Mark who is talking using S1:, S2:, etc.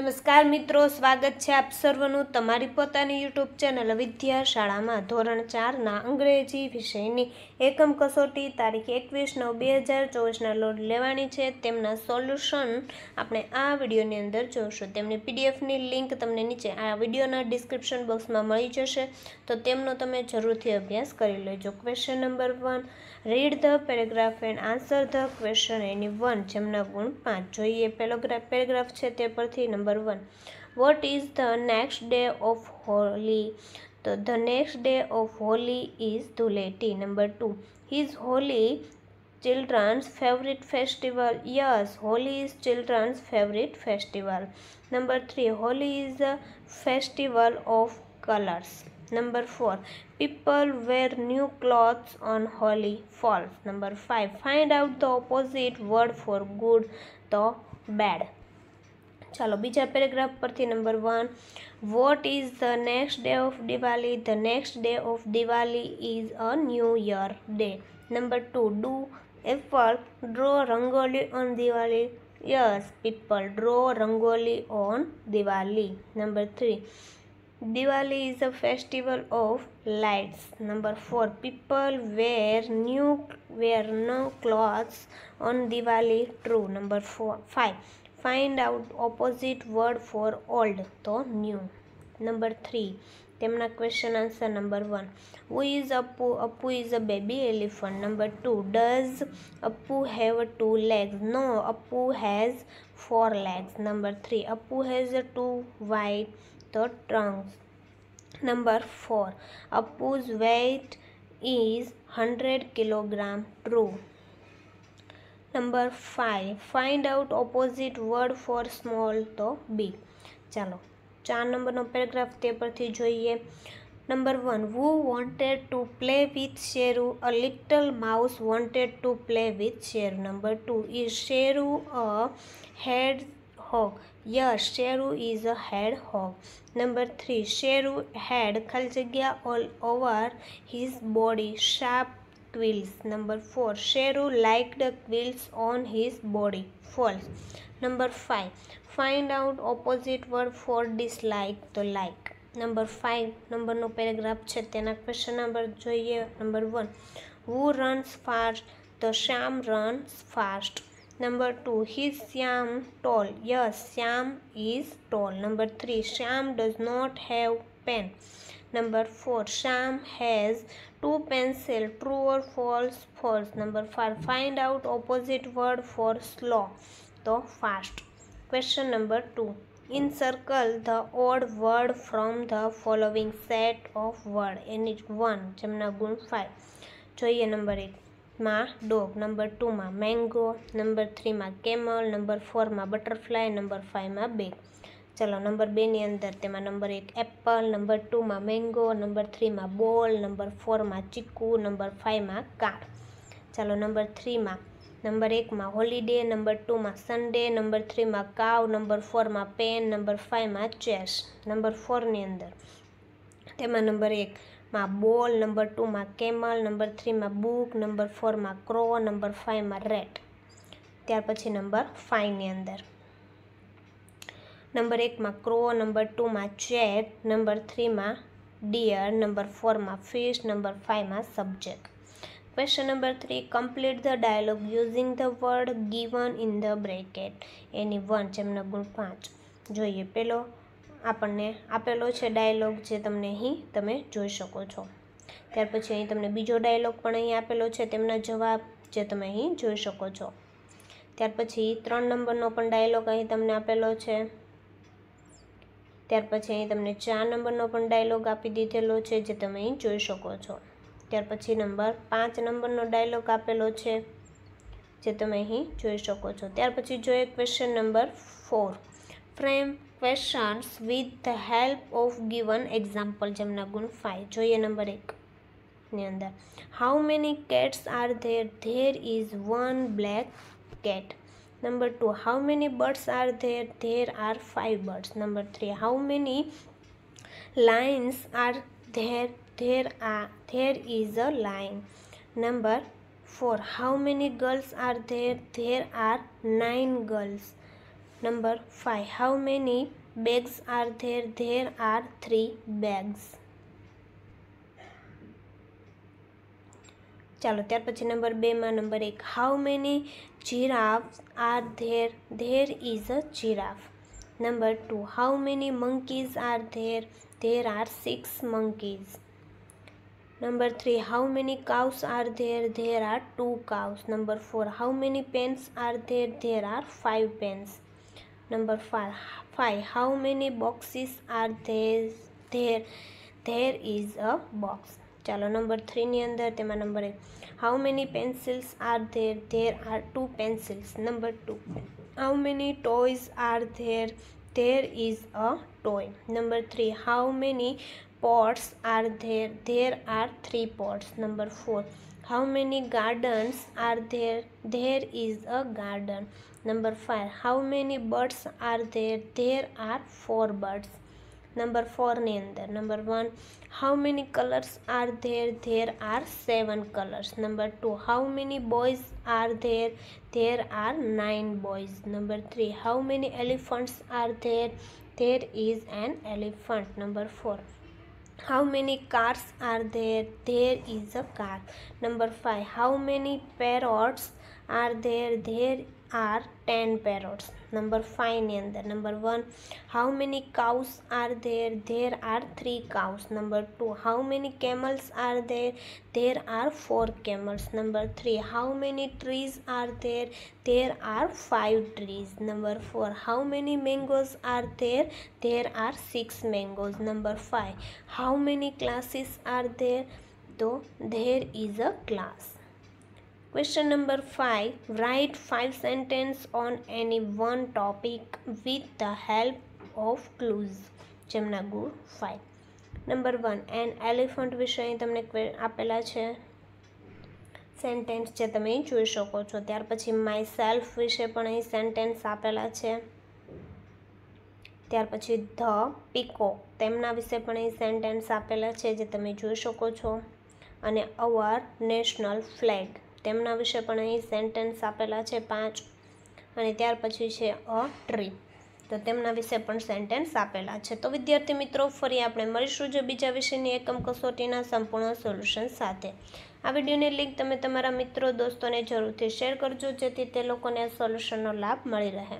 S1: નમસ્કાર મિત્રો સ્વાગત છે આપ સર્વનું તમારી પોતાની યુટ્યુબ ચેનલ વિદ્યાશાળામાં ધોરણ ચારના અંગ્રેજી વિષયની એકમ કસોટી તારીખ એકવીસ નવ બે હજાર ચોવીસના લોડ લેવાની છે તેમના સોલ્યુશન આપણે આ વિડીયોની અંદર જોઈશું તેમની પીડીએફની લિંક તમને નીચે આ વિડીયોના ડિસ્ક્રિપ્શન બોક્સમાં મળી જશે તો તેમનો તમે જરૂરથી અભ્યાસ કરી લેજો question number one read the paragraph and answer the question any one જેમના ગુણ પાંચ જોઈએ પેરેગ્રાફ પેરેગ્રાફ છે તે પરથી number number 1 what is the next day of holy so the next day of holy is Duleti number 2 his holy children's favorite festival yes holy is children's favorite festival number 3 holy is a festival of colors Number 4. People wear new clothes on holy falls. Number 5. Find out the opposite word for good, the bad. ચાલો બીજા paragraph પરથી number one what is the next day of Diwali the next day of Diwali is a new year day number two do people draw rangoli on Diwali yes people draw rangoli on Diwali number three Diwali is a festival of lights number four people wear new wear no clothes on Diwali true number four five find out opposite word for old તો new number three તેમના question answer number one who is Appu Appu is a baby elephant number two does Appu have two legs no Appu has four legs number three Appu has two white તો trunks number four Appu's weight is hundred kilogram true number five find out opposite word for small तो बी चलो चार number paragraph के पर जो है number one who wanted to play with Sheru a little mouse voted to play with Sheru number two is Sheru a hedgehog yes is a hedgehog number three Sheru had खल जगह all over his body sharp quills number 4 Shero liked the quills on his body false number 5 find out opposite word for dislike To like number 5 number no paragraph che tena question number joye number 1 who runs fast the sham runs fast number 2 his sham tall yes sham is tall number 3 sham does not have pen Number 4. Sham has two pencil. True or false? False. Number 5. Find out opposite word for slow. So fast. Question number 2. circle, the odd word from the following set of word. And it's 1. જેમના ગુણ 5. dog number 1. ma mango. Number three ma camel. Number four ma butterfly. Number five ma bee. ચાલો number બેની અંદર તેમાં number એક apple number ટુમાં mango number થ્રીમાં ball number ફોરમાં ચીકુ નંબર ફાઇવમાં કાર ચાલો નંબર થ્રીમાં નંબર એકમાં હોલીડે નંબર ટુમાં સન્ડે નંબર થ્રીમાં કાવ નંબર ફોરમાં પેન નંબર ફાઇવમાં ચેસ નંબર ફોરની અંદર તેમાં નંબર એકમાં બોલ નંબર ટુમાં કેમલ નંબર થ્રીમાં બુક નંબર ફોરમાં ક્રો નંબર ફાઇવમાં રેટ ત્યાર પછી નંબર ફાઇવની અંદર નંબર એકમાં ક્રો નંબર ટુમાં ચેક નંબર થ્રીમાં ડિયર નંબર ફોરમાં ફિશ નંબર ફાઇવમાં subject question number three complete the dialogue using the word given in the bracket any one જેમનો ગુણ પાંચ જોઈએ પેલો આપણને આપેલો છે ડાયલોગ જે તમને અહીં તમે જોઈ શકો છો ત્યાર પછી અહીં તમને બીજો ડાયલોગ પણ અહીં આપેલો છે તેમના જવાબ જે તમે અહીં જોઈ શકો છો ત્યાર પછી ત્રણ નંબરનો પણ ડાયલોગ અહીં તમને આપેલો છે ત્યાર પછી અહીં તમને ચાર નંબરનો પણ ડાયલોગ આપી દીધેલો છે જે તમે અહીં જોઈ શકો છો ત્યાર પછી નંબર પાંચ નંબરનો ડાયલોગ આપેલો છે જે તમે અહીં જોઈ શકો છો ત્યાર પછી જોઈએ question number four frame questions with the help of given example જેમના ગુણ ફાઇવ જોઈએ નંબર એક ની અંદર how many cats are there there is one black cat Number two, how many birds are there? There are five birds. Number three, how many lines are there? There are there is a line. Number four, how many girls are there? There are nine girls. Number five, how many bags are there? There are three bags. चलो त्यार number बे में number एक how many giraffe are there there is a giraffe number two how many monkeys are there there are six monkeys number three how many cows are there there are two cows number four how many pens are there there are five pens number five five how many boxes are there there there is a box ચાલો number થ્રીની અંદર તેમાં number એક how many pencils are there there are two pencils number two how many toys are there there is a toy number three how many pots are there there are three pots number four how many gardens are there there is a garden number 5 how many birds are there there are four birds number 4 ની અંદર number 1 how many colors are there there are 7 colors number 2 how many boys are there there are 9 boys number 3 how many elephants are there there is an elephant number 4 how many cars are there there is a car number 5 how many parrots are there there are 10 parrots number 5 in the number 1 how many cows are there there are 3 cows number 2 how many camels are there there are 4 camels number 3 how many trees are there there are 5 trees number 4 how many mangoes are there there are 6 mangoes number 5 how many classes are there though there is a class Question number 5 Write 5 sentences on any one topic with the help of clues જેમના ગુણ 5 number 1 an elephant વિશે તમને આપેલા છે sentence જે તમે જોઈ શકો છો ત્યાર પછી માય સેલ્ફ વિશે પણ અહીં સેન્ટેન્સ આપેલા છે ત્યાર પછી ધ પીકો તેમના વિશે પણ અહીં સેન્ટેન્સ આપેલા છે જે તમે જોઈ શકો છો અને અવર નેશનલ ફ્લેગ તેમના વિશે પણ અહીં સેન્ટેન્સ આપેલા છે પાંચ અને ત્યાર પછી છે અ ટ્રી તો તેમના વિશે પણ સેન્ટેન્સ આપેલા છે તો વિદ્યાર્થી મિત્રો ફરી આપણે મળીશું જો બીજા વિષયની એકમ કસોટીના સંપૂર્ણ સોલ્યુશન સાથે આ વિડીયોની લિંક તમે તમારા મિત્રો દોસ્તોને જરૂરથી શેર કરજો જેથી તે લોકોને સોલ્યુશનનો લાભ મળી રહે